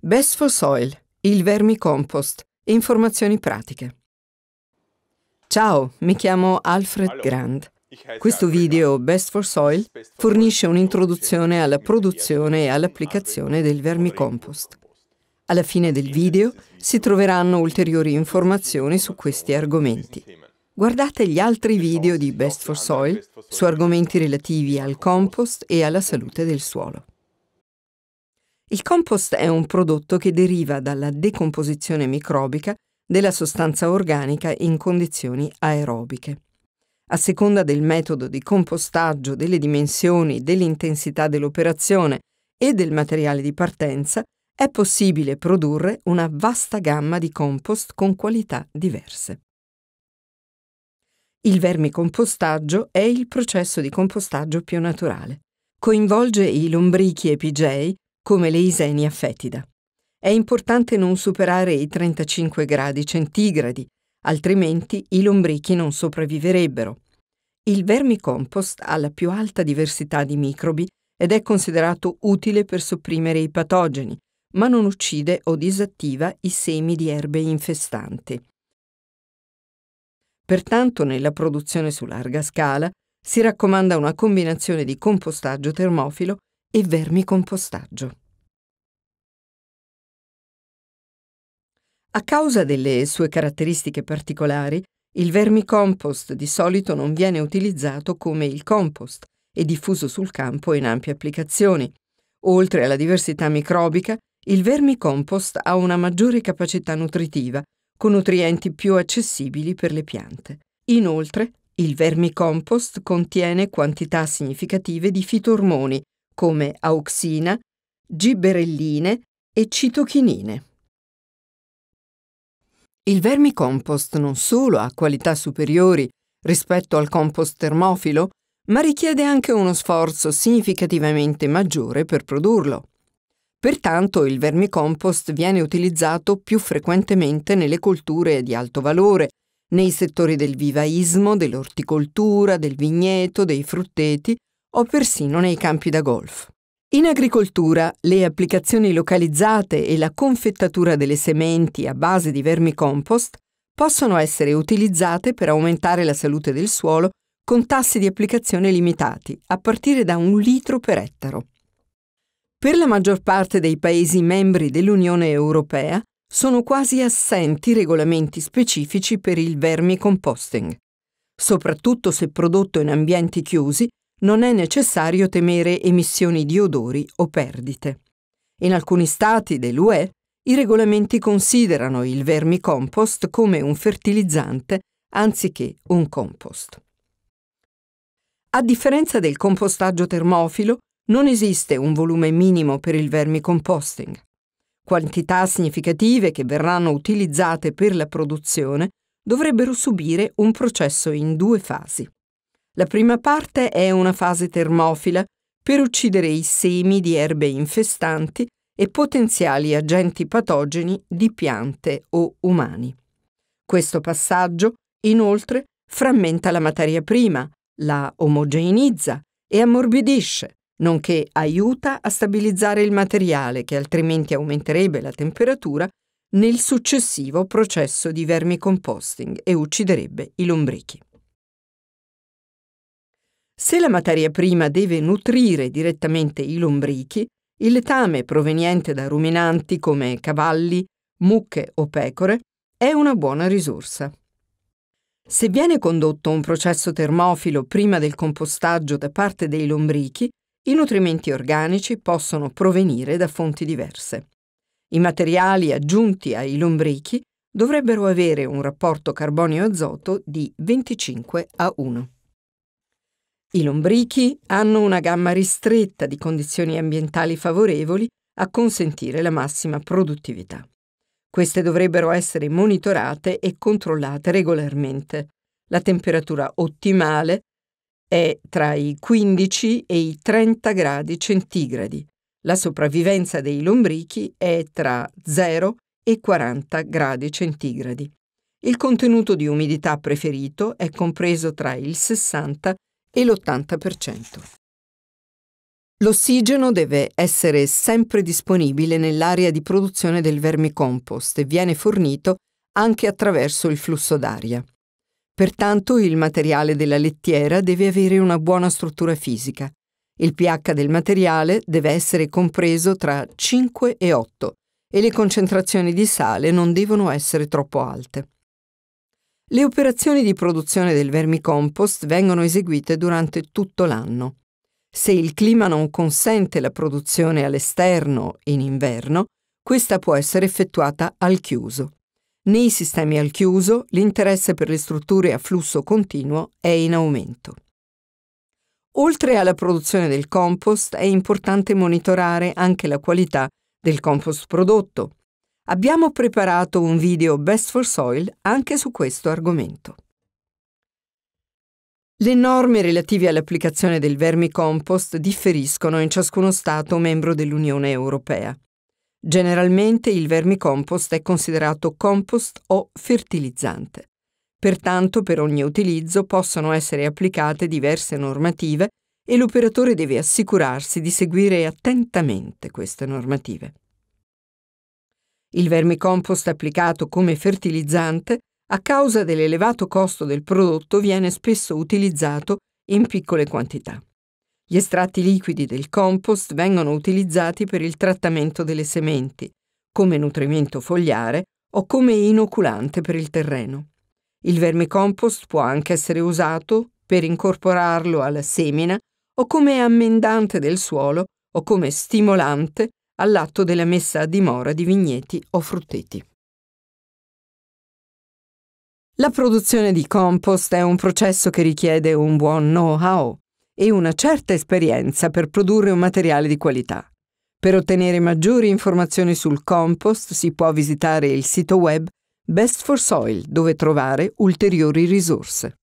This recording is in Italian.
Best for Soil, il vermicompost, informazioni pratiche. Ciao, mi chiamo Alfred Grand. Questo video Best for Soil fornisce un'introduzione alla produzione e all'applicazione del vermicompost. Alla fine del video si troveranno ulteriori informazioni su questi argomenti. Guardate gli altri video di Best for Soil su argomenti relativi al compost e alla salute del suolo. Il compost è un prodotto che deriva dalla decomposizione microbica della sostanza organica in condizioni aerobiche. A seconda del metodo di compostaggio, delle dimensioni, dell'intensità dell'operazione e del materiale di partenza, è possibile produrre una vasta gamma di compost con qualità diverse. Il vermicompostaggio è il processo di compostaggio più naturale. Coinvolge i lombrichi epigei come le Isenia fetida. È importante non superare i 35 gradi centigradi, altrimenti i lombrichi non sopravviverebbero. Il vermicompost ha la più alta diversità di microbi ed è considerato utile per sopprimere i patogeni, ma non uccide o disattiva i semi di erbe infestanti. Pertanto nella produzione su larga scala si raccomanda una combinazione di compostaggio termofilo e vermicompostaggio. A causa delle sue caratteristiche particolari, il vermicompost di solito non viene utilizzato come il compost e diffuso sul campo in ampie applicazioni. Oltre alla diversità microbica, il vermicompost ha una maggiore capacità nutritiva, con nutrienti più accessibili per le piante. Inoltre, il vermicompost contiene quantità significative di fitormoni come auxina, gibberelline e citochinine. Il vermicompost non solo ha qualità superiori rispetto al compost termofilo, ma richiede anche uno sforzo significativamente maggiore per produrlo. Pertanto il vermicompost viene utilizzato più frequentemente nelle colture di alto valore, nei settori del vivaismo, dell'orticoltura, del vigneto, dei frutteti o persino nei campi da golf. In agricoltura, le applicazioni localizzate e la confettatura delle sementi a base di vermicompost possono essere utilizzate per aumentare la salute del suolo con tassi di applicazione limitati, a partire da un litro per ettaro. Per la maggior parte dei Paesi membri dell'Unione Europea sono quasi assenti regolamenti specifici per il vermicomposting, soprattutto se prodotto in ambienti chiusi non è necessario temere emissioni di odori o perdite. In alcuni stati dell'UE i regolamenti considerano il vermicompost come un fertilizzante anziché un compost. A differenza del compostaggio termofilo, non esiste un volume minimo per il vermicomposting. Quantità significative che verranno utilizzate per la produzione dovrebbero subire un processo in due fasi. La prima parte è una fase termofila per uccidere i semi di erbe infestanti e potenziali agenti patogeni di piante o umani. Questo passaggio, inoltre, frammenta la materia prima, la omogeneizza e ammorbidisce, nonché aiuta a stabilizzare il materiale che altrimenti aumenterebbe la temperatura nel successivo processo di vermicomposting e ucciderebbe i lombrichi. Se la materia prima deve nutrire direttamente i lombrichi, il letame proveniente da ruminanti come cavalli, mucche o pecore è una buona risorsa. Se viene condotto un processo termofilo prima del compostaggio da parte dei lombrichi, i nutrimenti organici possono provenire da fonti diverse. I materiali aggiunti ai lombrichi dovrebbero avere un rapporto carbonio-azoto di 25 a 1. I lombrichi hanno una gamma ristretta di condizioni ambientali favorevoli a consentire la massima produttività. Queste dovrebbero essere monitorate e controllate regolarmente. La temperatura ottimale è tra i 15 e i 30 gradi centigradi. La sopravvivenza dei lombrichi è tra 0 e 40 gradi centigradi. Il contenuto di umidità preferito è compreso tra il 60 e il e l'80%. L'ossigeno deve essere sempre disponibile nell'area di produzione del vermicompost e viene fornito anche attraverso il flusso d'aria. Pertanto il materiale della lettiera deve avere una buona struttura fisica. Il pH del materiale deve essere compreso tra 5 e 8 e le concentrazioni di sale non devono essere troppo alte. Le operazioni di produzione del vermicompost vengono eseguite durante tutto l'anno. Se il clima non consente la produzione all'esterno in inverno, questa può essere effettuata al chiuso. Nei sistemi al chiuso l'interesse per le strutture a flusso continuo è in aumento. Oltre alla produzione del compost è importante monitorare anche la qualità del compost prodotto, Abbiamo preparato un video Best for Soil anche su questo argomento. Le norme relative all'applicazione del vermicompost differiscono in ciascuno Stato membro dell'Unione Europea. Generalmente il vermicompost è considerato compost o fertilizzante. Pertanto per ogni utilizzo possono essere applicate diverse normative e l'operatore deve assicurarsi di seguire attentamente queste normative. Il vermicompost applicato come fertilizzante, a causa dell'elevato costo del prodotto, viene spesso utilizzato in piccole quantità. Gli estratti liquidi del compost vengono utilizzati per il trattamento delle sementi, come nutrimento fogliare o come inoculante per il terreno. Il vermicompost può anche essere usato per incorporarlo alla semina o come ammendante del suolo o come stimolante all'atto della messa a dimora di vigneti o frutteti. La produzione di compost è un processo che richiede un buon know-how e una certa esperienza per produrre un materiale di qualità. Per ottenere maggiori informazioni sul compost si può visitare il sito web Best for Soil dove trovare ulteriori risorse.